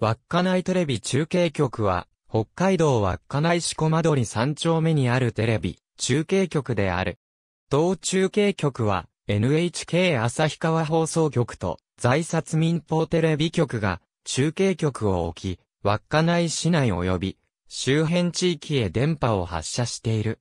稚内テレビ中継局は、北海道稚内市小間取3丁目にあるテレビ、中継局である。同中継局は、NHK 旭川放送局と、在札民放テレビ局が、中継局を置き、稚内市内及び、周辺地域へ電波を発射している。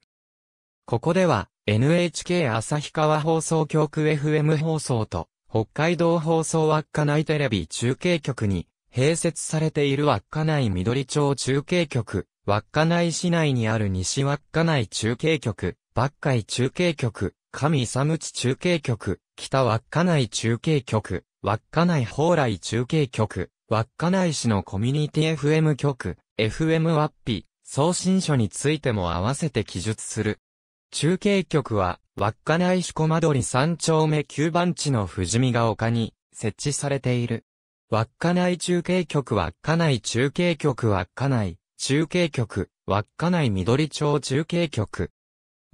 ここでは、NHK 旭川放送局 FM 放送と、北海道放送稚内テレビ中継局に、併設されている稚内緑町中継局、稚内市内にある西稚内中継局、bắc 海中継局、上寒地中継局、北稚内中継局、稚内蓬莱中継局、稚内市のコミュニティ FM 局、FM ワッピ、送信書についても合わせて記述する。中継局は、稚内市小間取3丁目9番地の富士見が丘に設置されている。稚内中継局稚内中継局稚内中継局稚内緑町中継局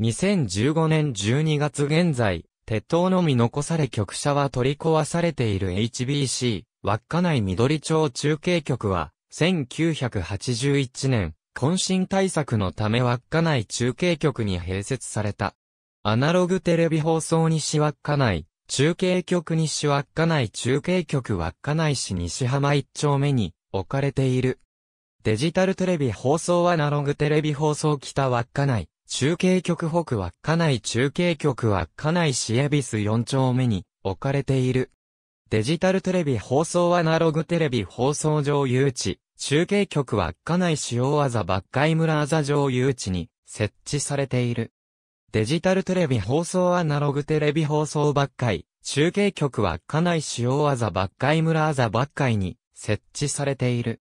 2015年12月現在、鉄塔のみ残され局舎は取り壊されている HBC、稚内緑町中継局は、1981年、渾身対策のため稚内中継局に併設された。アナログテレビ放送西稚内、中継局西稚内中継局稚内市西浜一丁目に置かれている。デジタルテレビ放送アナログテレビ放送北稚内中継局北稚内中継局稚内市恵比寿四丁目に置かれている。デジタルテレビ放送アナログテレビ放送上誘致、中継局稚内市大技抜海村あざ上誘致に設置されている。デジタルテレビ放送アナログテレビ放送ばっかり、中継局は家内塩アザばっかり村アザばっかりに設置されている。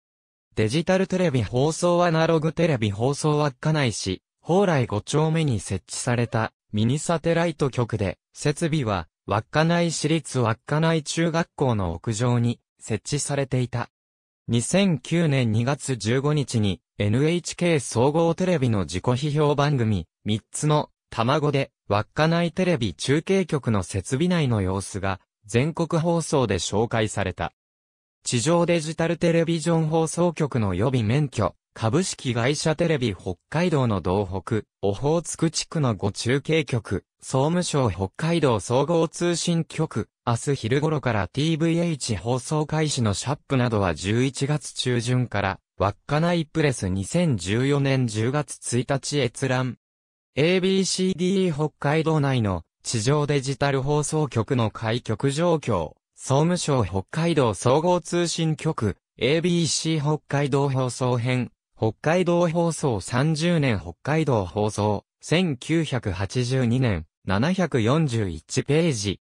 デジタルテレビ放送アナログテレビ放送は家内市、蓬莱5丁目に設置されたミニサテライト局で、設備は稚内市立稚内中学校の屋上に設置されていた。2009年2月15日に NHK 総合テレビの自己批評番組3つの卵で、稚内テレビ中継局の設備内の様子が、全国放送で紹介された。地上デジタルテレビジョン放送局の予備免許、株式会社テレビ北海道の道北、オホーツク地区の5中継局、総務省北海道総合通信局、明日昼頃から TVH 放送開始のシャップなどは11月中旬から、稚内プレス2014年10月1日閲覧。ABCD 北海道内の地上デジタル放送局の開局状況、総務省北海道総合通信局、ABC 北海道放送編、北海道放送30年北海道放送、1982年、741ページ。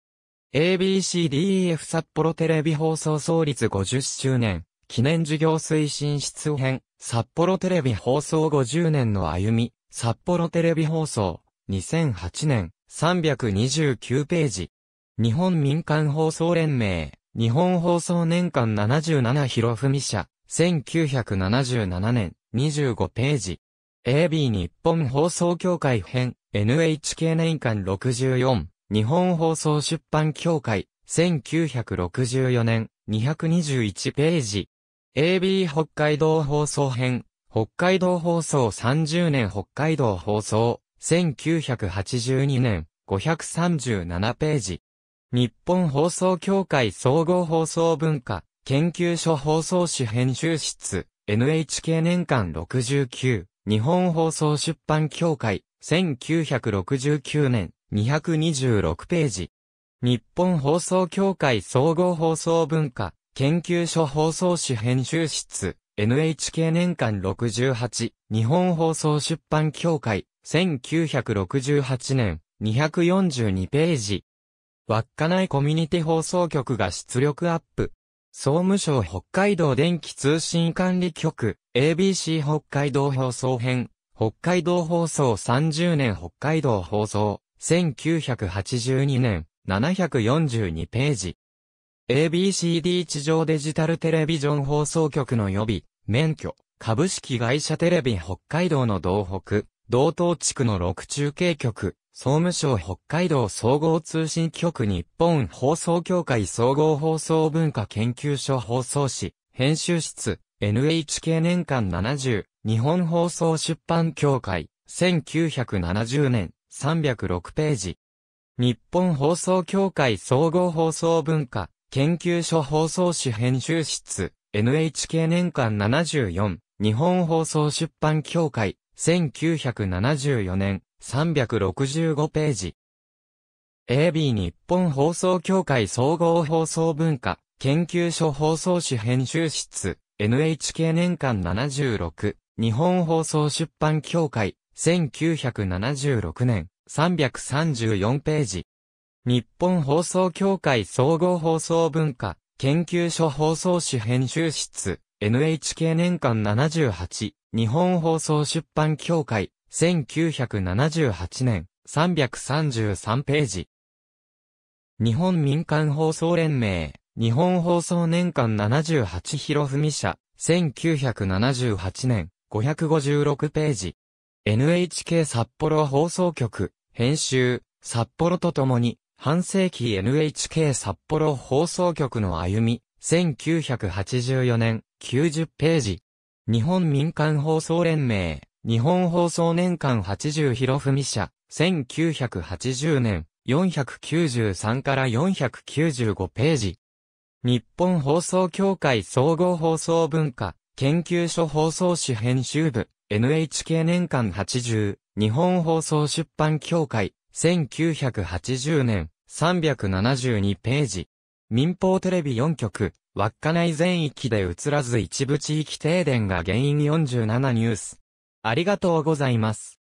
ABCDEF 札幌テレビ放送創立50周年、記念事業推進室編、札幌テレビ放送50年の歩み、札幌テレビ放送、2008年、329ページ。日本民間放送連盟、日本放送年間77広文社、1977年、25ページ。AB 日本放送協会編、NHK 年間64、日本放送出版協会、1964年、221ページ。AB 北海道放送編、北海道放送30年北海道放送、1982年、537ページ。日本放送協会総合放送文化、研究所放送誌編集室、NHK 年間69、日本放送出版協会、1969年、226ページ。日本放送協会総合放送文化、研究所放送誌編集室、NHK 年間68、日本放送出版協会、1968年、242ページ。稚内コミュニティ放送局が出力アップ。総務省北海道電気通信管理局、ABC 北海道放送編、北海道放送30年北海道放送、1982年、742ページ。ABCD 地上デジタルテレビジョン放送局の予備、免許、株式会社テレビ北海道の道北、道東地区の6中継局、総務省北海道総合通信局日本放送協会総合放送文化研究所放送誌、編集室、NHK 年間70、日本放送出版協会、1970年、306ページ。日本放送協会総合放送文化、研究所放送誌編集室、NHK 年間74、日本放送出版協会、1974年、365ページ。AB 日本放送協会総合放送文化、研究所放送誌編集室、NHK 年間76、日本放送出版協会、1976年、334ページ。日本放送協会総合放送文化、研究所放送誌編集室、NHK 年間78、日本放送出版協会、1978年、333ページ。日本民間放送連盟、日本放送年間78広文社、1978年、556ページ。NHK 札幌放送局、編集、札幌とともに、半世紀 NHK 札幌放送局の歩み、1984年、90ページ。日本民間放送連盟、日本放送年間80広文社、1980年、493から495ページ。日本放送協会総合放送文化、研究所放送誌編集部、NHK 年間80、日本放送出版協会、1980年、372ページ。民放テレビ4局、稚内全域で映らず一部地域停電が原因47ニュース。ありがとうございます。